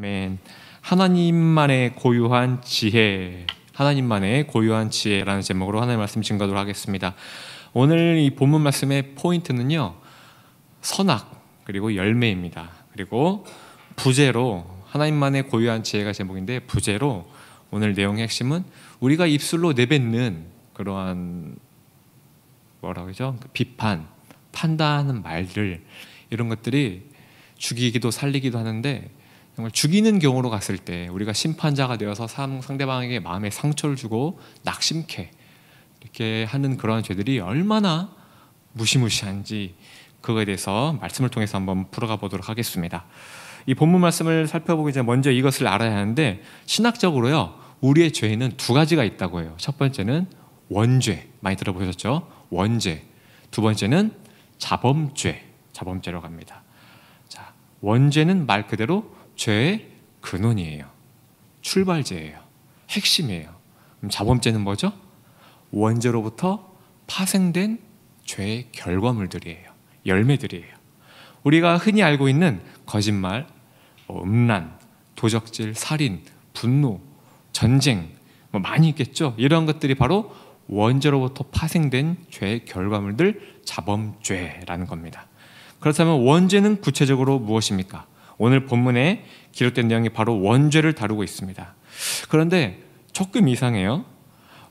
아멘. 하나님만의 고유한 지혜, 하나님만의 고유한 지혜라는 제목으로 하나님 말씀 증거하도록 하겠습니다. 오늘 이 본문 말씀의 포인트는요, 선악 그리고 열매입니다. 그리고 부재로 하나님만의 고유한 지혜가 제목인데 부재로 오늘 내용의 핵심은 우리가 입술로 내뱉는 그러한 뭐라고 하죠? 그 비판, 판단하는 말들 이런 것들이 죽이기도 살리기도 하는데 정말 죽이는 경우로 갔을 때 우리가 심판자가 되어서 상대방에게 마음에 상처를 주고 낙심케 이렇게 하는 그런 죄들이 얼마나 무시무시한지 그거에 대해서 말씀을 통해서 한번 풀어가 보도록 하겠습니다. 이 본문 말씀을 살펴보기 전에 먼저 이것을 알아야 하는데 신학적으로요 우리의 죄는 두 가지가 있다고 해요. 첫 번째는 원죄 많이 들어보셨죠? 원죄. 두 번째는 자범죄. 자범죄로 갑니다. 자 원죄는 말 그대로 죄의 근원이에요. 출발제예요. 핵심이에요. 그럼 자범죄는 뭐죠? 원죄로부터 파생된 죄의 결과물들이에요. 열매들이에요. 우리가 흔히 알고 있는 거짓말, 뭐 음란, 도적질, 살인, 분노, 전쟁, 뭐 많이 있겠죠. 이런 것들이 바로 원죄로부터 파생된 죄의 결과물들 자범죄라는 겁니다. 그렇다면 원죄는 구체적으로 무엇입니까? 오늘 본문에 기록된 내용이 바로 원죄를 다루고 있습니다. 그런데 조금 이상해요.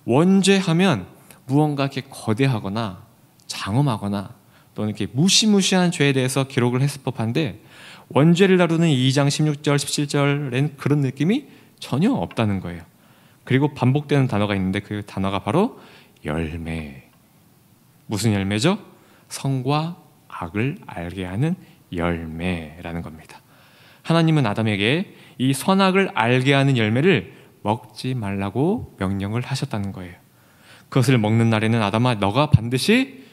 원죄하면 무언가 이렇게 거대하거나 장엄하거나 또는 이렇게 무시무시한 죄에 대해서 기록을 했을 법한데 원죄를 다루는 2장 16절 17절엔 그런 느낌이 전혀 없다는 거예요. 그리고 반복되는 단어가 있는데 그 단어가 바로 열매. 무슨 열매죠? 성과 악을 알게 하는 열매라는 겁니다. 하나님은 아담에게 이 선악을 알게 하는 열매를 먹지 말라고 명령을 하셨다는 거예요. 그것을 먹는 날에는 아담아 너가 반드시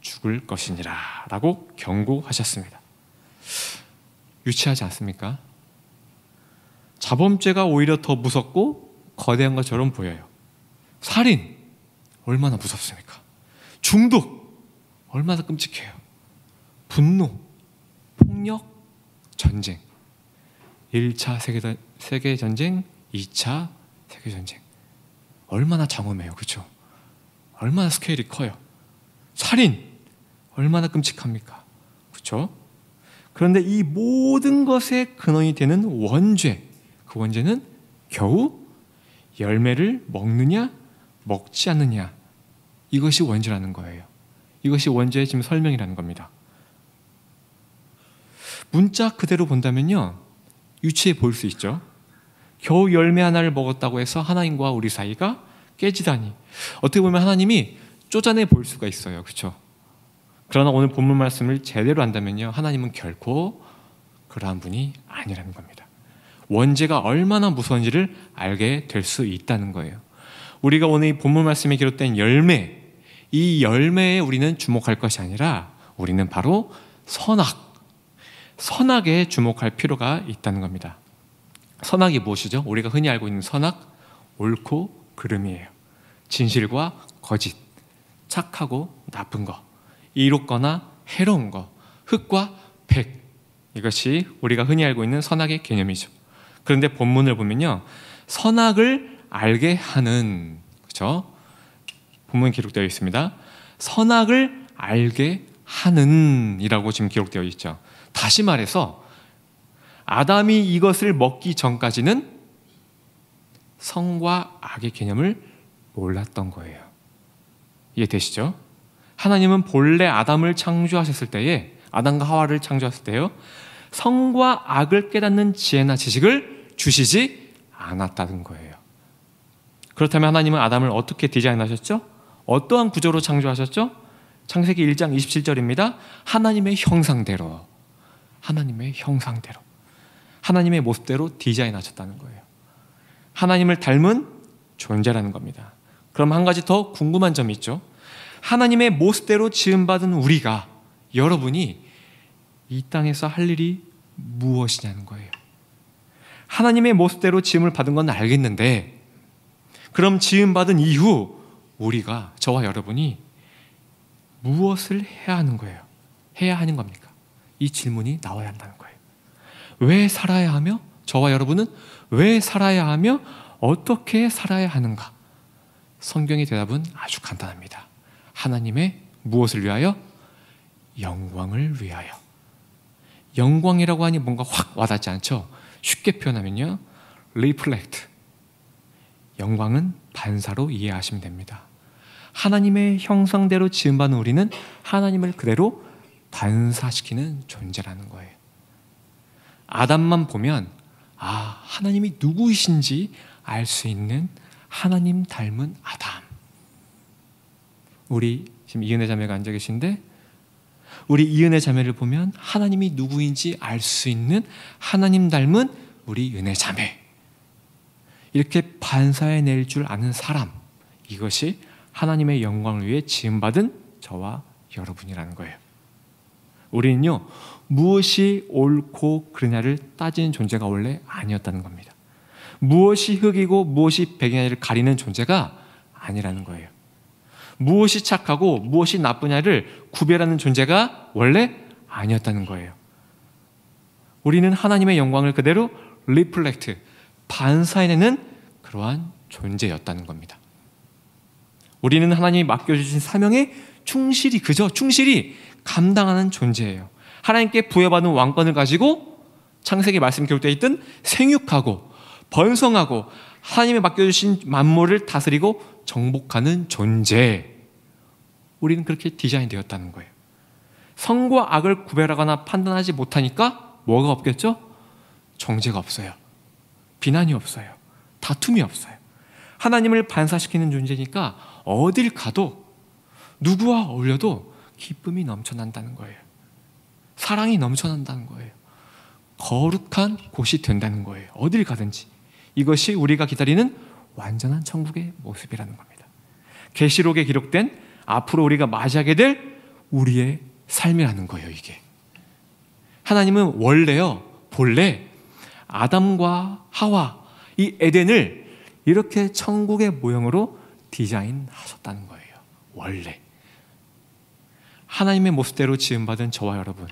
죽을 것이니라라고 경고하셨습니다. 유치하지 않습니까? 자범죄가 오히려 더 무섭고 거대한 것처럼 보여요. 살인 얼마나 무섭습니까? 중독 얼마나 끔찍해요. 분노, 폭력, 전쟁. 1차 세계 세계전쟁, 2차 세계전쟁. 얼마나 장엄해요, 그렇죠? 얼마나 스케일이 커요. 살인 얼마나 끔찍합니까? 그렇죠? 그런데 이 모든 것의 근원이 되는 원죄, 그 원죄는 겨우 열매를 먹느냐, 먹지 않느냐. 이것이 원죄라는 거예요. 이것이 원죄의 지금 설명이라는 겁니다. 문자 그대로 본다면요. 유치해 볼 수 있죠. 겨우 열매 하나를 먹었다고 해서 하나님과 우리 사이가 깨지다니. 어떻게 보면 하나님이 쪼잔해 볼 수가 있어요. 그렇죠? 그러나 오늘 본문 말씀을 제대로 한다면요. 하나님은 결코 그러한 분이 아니라는 겁니다. 원죄가 얼마나 무서운지를 알게 될 수 있다는 거예요. 우리가 오늘 이 본문 말씀에 기록된 열매, 이 열매에 우리는 주목할 것이 아니라 우리는 바로 선악, 선악에 주목할 필요가 있다는 겁니다. 선악이 무엇이죠? 우리가 흔히 알고 있는 선악, 옳고 그름이에요. 진실과 거짓, 착하고 나쁜 것, 이롭거나 해로운 것, 흑과 백. 이것이 우리가 흔히 알고 있는 선악의 개념이죠. 그런데 본문을 보면요. 선악을 알게 하는 그죠 본문 기록되어 있습니다. 선악을 알게 하는이라고 지금 기록되어 있죠. 다시 말해서 아담이 이것을 먹기 전까지는 성과 악의 개념을 몰랐던 거예요. 이해되시죠? 하나님은 본래 아담을 창조하셨을 때에 아담과 하와를 창조하셨을 때요. 성과 악을 깨닫는 지혜나 지식을 주시지 않았다는 거예요. 그렇다면 하나님은 아담을 어떻게 디자인하셨죠? 어떠한 구조로 창조하셨죠? 창세기 1장 27절입니다. 하나님의 형상대로. 하나님의 형상대로 하나님의 모습대로 디자인하셨다는 거예요. 하나님을 닮은 존재라는 겁니다. 그럼 한 가지 더 궁금한 점이 있죠. 하나님의 모습대로 지음받은 우리가 여러분이 이 땅에서 할 일이 무엇이냐는 거예요. 하나님의 모습대로 지음을 받은 건 알겠는데, 그럼 지음받은 이후 우리가, 저와 여러분이 무엇을 해야 하는 거예요? 해야 하는 겁니까? 이 질문이 나와야 한다는 거예요. 왜 살아야 하며 저와 여러분은 왜 살아야 하며 어떻게 살아야 하는가? 성경의 대답은 아주 간단합니다. 하나님의 무엇을 위하여? 영광을 위하여. 영광이라고 하니 뭔가 확 와닿지 않죠? 쉽게 표현하면요. reflect. 영광은 반사로 이해하시면 됩니다. 하나님의 형상대로 지음받은 우리는 하나님을 그대로 반사시키는 존재라는 거예요. 아담만 보면 아 하나님이 누구이신지 알 수 있는 하나님 닮은 아담. 우리 지금 이은혜 자매가 앉아 계신데 우리 이은혜 자매를 보면 하나님이 누구인지 알 수 있는 하나님 닮은 우리 은혜 자매. 이렇게 반사해낼 줄 아는 사람. 이것이 하나님의 영광을 위해 지음받은 저와 여러분이라는 거예요. 우리는요, 무엇이 옳고 그르냐를 따지는 존재가 원래 아니었다는 겁니다. 무엇이 흙이고 무엇이 백이냐를 가리는 존재가 아니라는 거예요. 무엇이 착하고 무엇이 나쁘냐를 구별하는 존재가 원래 아니었다는 거예요. 우리는 하나님의 영광을 그대로 리플렉트, 반사해내는 그러한 존재였다는 겁니다. 우리는 하나님이 맡겨주신 사명에 충실히, 그저 충실히 감당하는 존재예요. 하나님께 부여받은 왕권을 가지고 창세기 말씀 기록되어 있던 생육하고 번성하고 하나님의 맡겨주신 만물을 다스리고 정복하는 존재. 우리는 그렇게 디자인되었다는 거예요. 성과 악을 구별하거나 판단하지 못하니까 뭐가 없겠죠? 정죄가 없어요. 비난이 없어요. 다툼이 없어요. 하나님을 반사시키는 존재니까 어딜 가도 누구와 어울려도 기쁨이 넘쳐난다는 거예요. 사랑이 넘쳐난다는 거예요. 거룩한 곳이 된다는 거예요. 어딜 가든지. 이것이 우리가 기다리는 완전한 천국의 모습이라는 겁니다. 계시록에 기록된 앞으로 우리가 맞이하게 될 우리의 삶이라는 거예요, 이게. 하나님은 원래요, 본래 아담과 하와 이 에덴을 이렇게 천국의 모형으로 디자인하셨다는 거예요. 원래. 하나님의 모습대로 지음받은 저와 여러분,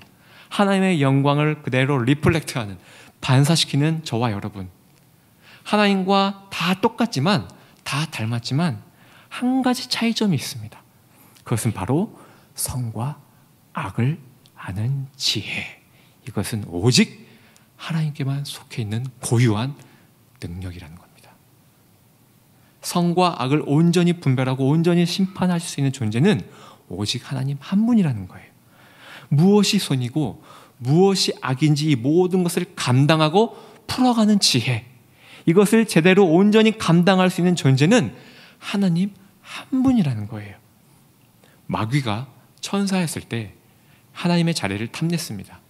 하나님의 영광을 그대로 리플렉트하는, 반사시키는 저와 여러분, 하나님과 다 똑같지만, 다 닮았지만, 한 가지 차이점이 있습니다. 그것은 바로 성과 악을 아는 지혜. 이것은 오직 하나님께만 속해 있는 고유한 능력이라는 겁니다. 성과 악을 온전히 분별하고 온전히 심판하실 수 있는 존재는 오직 하나님 한 분이라는 거예요. 무엇이 선이고 무엇이 악인지 이 모든 것을 감당하고 풀어가는 지혜. 이것을 제대로 온전히 감당할 수 있는 존재는 하나님 한 분이라는 거예요. 마귀가 천사였을 때 하나님의 자리를 탐냈습니다.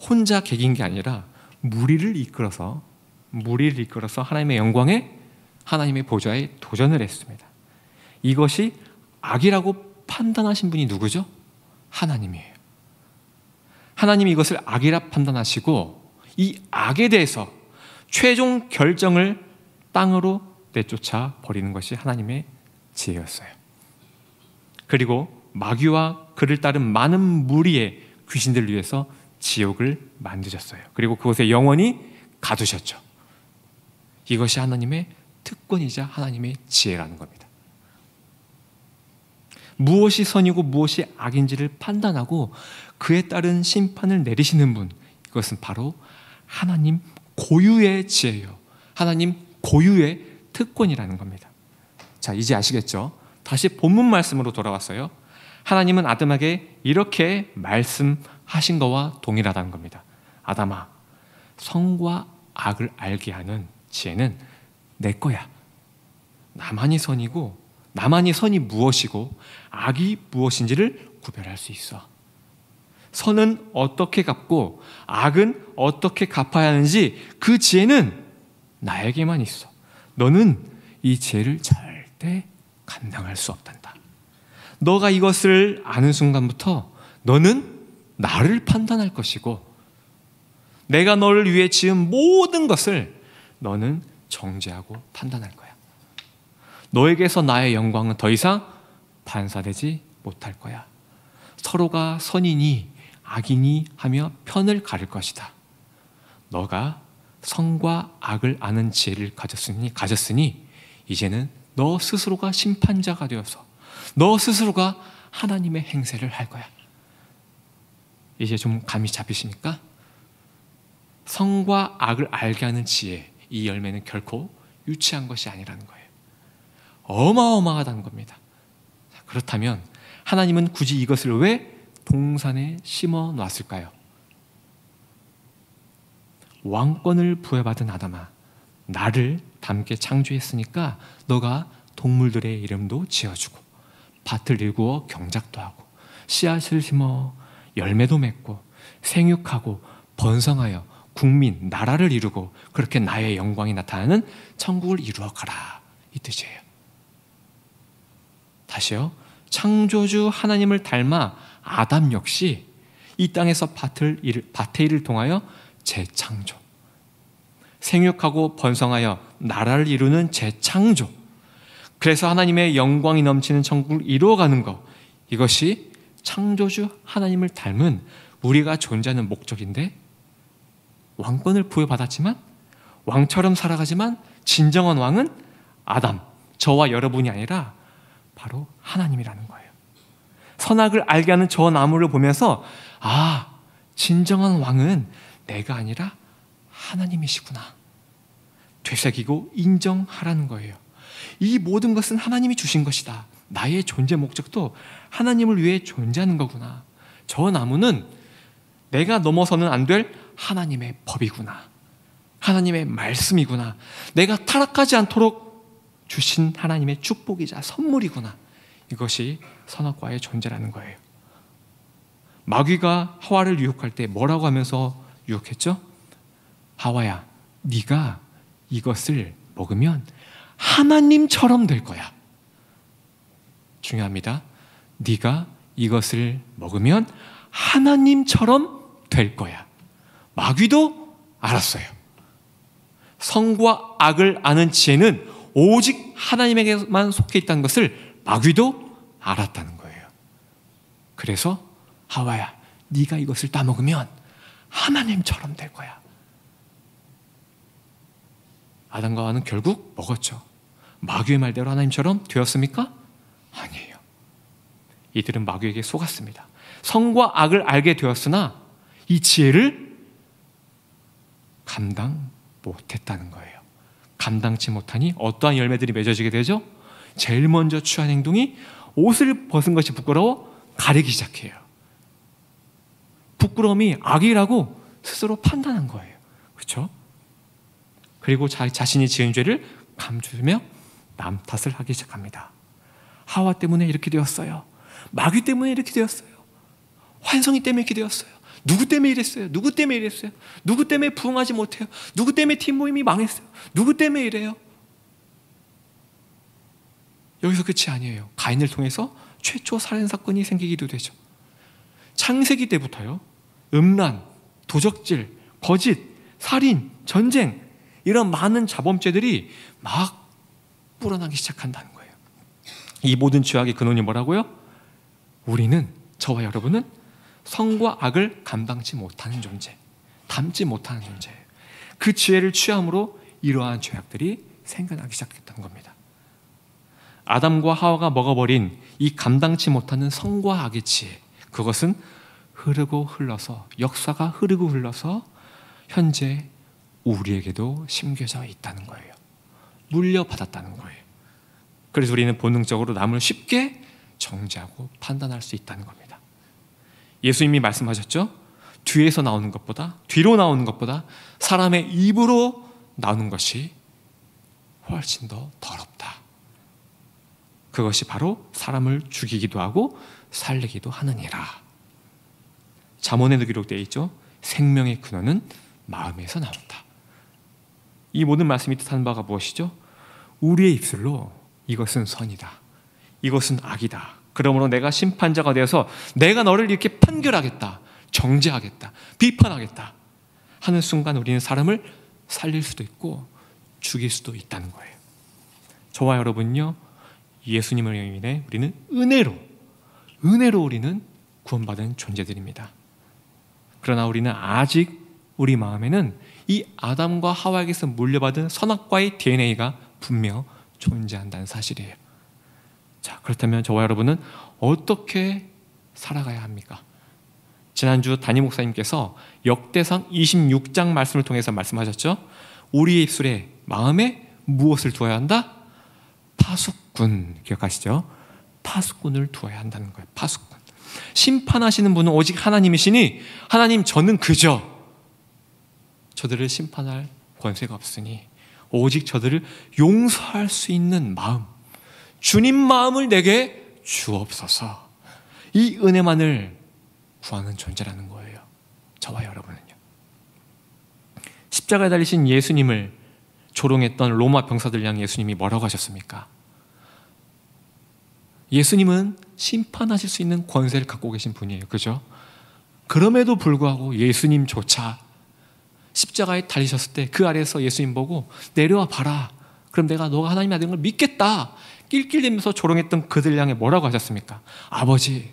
혼자 개긴 게 아니라 무리를 이끌어서 무리를 이끌어서 하나님의 영광에 하나님의 보좌에 도전을 했습니다. 이것이 악이라고 판단하신 분이 누구죠? 하나님이에요. 하나님이 이것을 악이라 판단하시고 이 악에 대해서 최종 결정을 땅으로 내쫓아 버리는 것이 하나님의 지혜였어요. 그리고 마귀와 그를 따른 많은 무리의 귀신들 위해서 지옥을 만드셨어요. 그리고 그곳에 영원히 가두셨죠. 이것이 하나님의 특권이자 하나님의 지혜라는 겁니다. 무엇이 선이고 무엇이 악인지를 판단하고 그에 따른 심판을 내리시는 분, 이것은 바로 하나님 고유의 지혜요. 하나님 고유의 특권이라는 겁니다. 자, 이제 아시겠죠? 다시 본문 말씀으로 돌아왔어요. 하나님은 아담에게 이렇게 말씀하신 거와 동일하다는 겁니다. 아담아, 선과 악을 알게 하는 지혜는 내 거야. 나만이 선이고 나만이 선이 무엇이고 악이 무엇인지를 구별할 수 있어. 선은 어떻게 갚고 악은 어떻게 갚아야 하는지 그 지혜는 나에게만 있어. 너는 이 지혜를 절대 감당할 수 없단다. 너가 이것을 아는 순간부터 너는 나를 판단할 것이고 내가 너를 위해 지은 모든 것을 너는 정죄하고 판단할 거야. 너에게서 나의 영광은 더 이상 반사되지 못할 거야. 서로가 선인이 악인이 하며 편을 가릴 것이다. 너가 성과 악을 아는 지혜를 가졌으니, 가졌으니 이제는 너 스스로가 심판자가 되어서 너 스스로가 하나님의 행세를 할 거야. 이제 좀 감이 잡히십니까? 성과 악을 알게 하는 지혜, 이 열매는 결코 유치한 것이 아니라는 거야. 어마어마하다는 겁니다. 그렇다면 하나님은 굳이 이것을 왜 동산에 심어 놨을까요? 왕권을 부여받은 아담아, 나를 닮게 창조했으니까 너가 동물들의 이름도 지어주고 밭을 일구어 경작도 하고 씨앗을 심어 열매도 맺고 생육하고 번성하여 국민, 나라를 이루고 그렇게 나의 영광이 나타나는 천국을 이루어 가라 이 뜻이에요. 다시요. 창조주 하나님을 닮아 아담 역시 이 땅에서 밭을 일을, 밭의 일을 통하여 재창조. 생육하고 번성하여 나라를 이루는 재창조. 그래서 하나님의 영광이 넘치는 천국을 이루어가는 것. 이것이 창조주 하나님을 닮은 우리가 존재하는 목적인데 왕권을 부여받았지만 왕처럼 살아가지만 진정한 왕은 아담, 저와 여러분이 아니라 바로 하나님이라는 거예요. 선악을 알게 하는 저 나무를 보면서 아, 진정한 왕은 내가 아니라 하나님이시구나. 되새기고 인정하라는 거예요. 이 모든 것은 하나님이 주신 것이다. 나의 존재 목적도 하나님을 위해 존재하는 거구나. 저 나무는 내가 넘어서는 안 될 하나님의 법이구나. 하나님의 말씀이구나. 내가 타락하지 않도록 주신 하나님의 축복이자 선물이구나. 이것이 선악과의 존재라는 거예요. 마귀가 하와를 유혹할 때 뭐라고 하면서 유혹했죠? 하와야, 네가 이것을 먹으면 하나님처럼 될 거야. 중요합니다. 네가 이것을 먹으면 하나님처럼 될 거야. 마귀도 알았어요. 성과 악을 아는 지혜는 오직 하나님에게만 속해 있다는 것을 마귀도 알았다는 거예요. 그래서 하와야, 네가 이것을 따먹으면 하나님처럼 될 거야. 아담과 하와는 결국 먹었죠. 마귀의 말대로 하나님처럼 되었습니까? 아니에요. 이들은 마귀에게 속았습니다. 성과 악을 알게 되었으나 이 지혜를 감당 못했다는 거예요. 감당치 못하니 어떠한 열매들이 맺어지게 되죠? 제일 먼저 취한 행동이 옷을 벗은 것이 부끄러워 가리기 시작해요. 부끄러움이 악이라고 스스로 판단한 거예요. 그렇죠? 그리고 자, 자신이 지은 죄를 감추며 남 탓을 하기 시작합니다. 하와 때문에 이렇게 되었어요. 마귀 때문에 이렇게 되었어요. 환성이 때문에 이렇게 되었어요. 누구 때문에 이랬어요? 누구 때문에 이랬어요? 누구 때문에 부흥하지 못해요? 누구 때문에 팀 모임이 망했어요? 누구 때문에 이래요? 여기서 끝이 아니에요. 가인을 통해서 최초 살인 사건이 생기기도 되죠. 창세기 때부터요. 음란, 도적질, 거짓, 살인, 전쟁 이런 많은 자범죄들이 막 불어나기 시작한다는 거예요. 이 모든 죄악의 근원이 뭐라고요? 우리는 저와 여러분은 성과 악을 감당치 못하는 존재, 담지 못하는 존재예요. 그 지혜를 취함으로 이러한 죄악들이 생겨나기 시작했던 겁니다. 아담과 하와가 먹어버린 이 감당치 못하는 선과 악의 지혜, 그것은 흐르고 흘러서 역사가 흐르고 흘러서 현재 우리에게도 심겨져 있다는 거예요. 물려받았다는 거예요. 그래서 우리는 본능적으로 남을 쉽게 정죄하고 판단할 수 있다는 겁니다. 예수님이 말씀하셨죠? 뒤에서 나오는 것보다, 뒤로 나오는 것보다 사람의 입으로 나오는 것이 훨씬 더 더럽다. 그것이 바로 사람을 죽이기도 하고 살리기도 하느니라. 잠언에도 기록되어 있죠. 생명의 근원은 마음에서 나온다. 이 모든 말씀이 뜻하는 바가 무엇이죠? 우리의 입술로 이것은 선이다. 이것은 악이다. 그러므로 내가 심판자가 되어서 내가 너를 이렇게 판결하겠다. 정죄하겠다. 비판하겠다. 하는 순간 우리는 사람을 살릴 수도 있고 죽일 수도 있다는 거예요. 저와 여러분요. 예수님을 인해 우리는 은혜로 은혜로 우리는 구원받은 존재들입니다. 그러나 우리는 아직 우리 마음에는 이 아담과 하와에게서 물려받은 선악과의 DNA가 분명 존재한다는 사실이에요. 자, 그렇다면 저와 여러분은 어떻게 살아가야 합니까? 지난주 담임 목사님께서 역대상 26장 말씀을 통해서 말씀하셨죠. 우리의 입술에 마음에 무엇을 두어야 한다? 파수꾼 기억하시죠? 파수꾼을 두어야 한다는 거예요. 파수꾼. 심판하시는 분은 오직 하나님이시니 하나님 저는 그저 저들을 심판할 권세가 없으니 오직 저들을 용서할 수 있는 마음 주님 마음을 내게 주옵소서. 이 은혜만을 구하는 존재라는 거예요. 저와 여러분은요. 십자가에 달리신 예수님을 조롱했던 로마 병사들 향 예수님이 뭐라고 하셨습니까? 예수님은 심판하실 수 있는 권세를 갖고 계신 분이에요. 그죠? 그럼에도 불구하고 예수님조차 십자가에 달리셨을 때 그 아래에서 예수님 보고 내려와 봐라. 그럼 내가 너가 하나님의 아들걸 믿겠다. 낄낄대면서 조롱했던 그들 향해 뭐라고 하셨습니까? 아버지,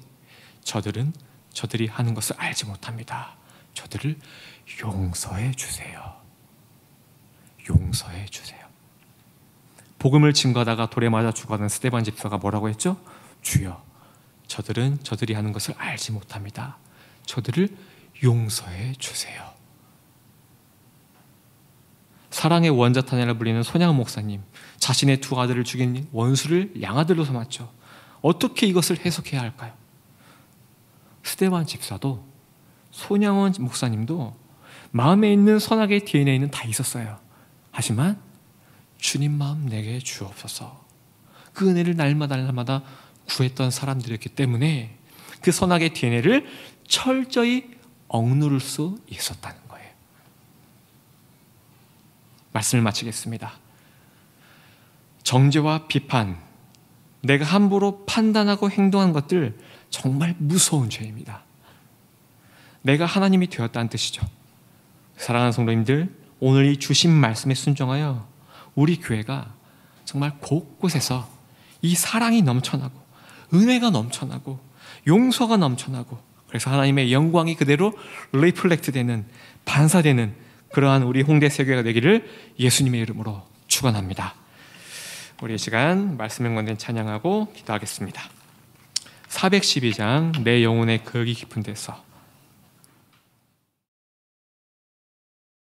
저들은 저들이 하는 것을 알지 못합니다. 저들을 용서해 주세요. 용서해 주세요. 복음을 증거하다가 돌에 맞아 죽어가는 스테반 집사가 뭐라고 했죠? 주여, 저들은 저들이 하는 것을 알지 못합니다. 저들을 용서해 주세요. 사랑의 원자탄이라 불리는 손양 목사님 자신의 두 아들을 죽인 원수를 양아들로 삼았죠. 어떻게 이것을 해석해야 할까요? 스테반 집사도 손양원 목사님도 마음에 있는 선악의 DNA는 다 있었어요. 하지만 주님 마음 내게 주옵소서. 그 은혜를 날마다 날마다 구했던 사람들이었기 때문에 그 선악의 DNA를 철저히 억누를 수 있었다는 말씀을 마치겠습니다. 정죄와 비판, 내가 함부로 판단하고 행동한 것들 정말 무서운 죄입니다. 내가 하나님이 되었다는 뜻이죠. 사랑하는 성도님들, 오늘 이 주신 말씀에 순종하여 우리 교회가 정말 곳곳에서 이 사랑이 넘쳐나고 은혜가 넘쳐나고 용서가 넘쳐나고 그래서 하나님의 영광이 그대로 리플렉트 되는 반사되는 그러한 우리 홍대 세계가 되기를 예수님의 이름으로 축원합니다. 우리 시간 말씀 연관된 찬양하고 기도하겠습니다. 412장 내 영혼의 극이 깊은 데서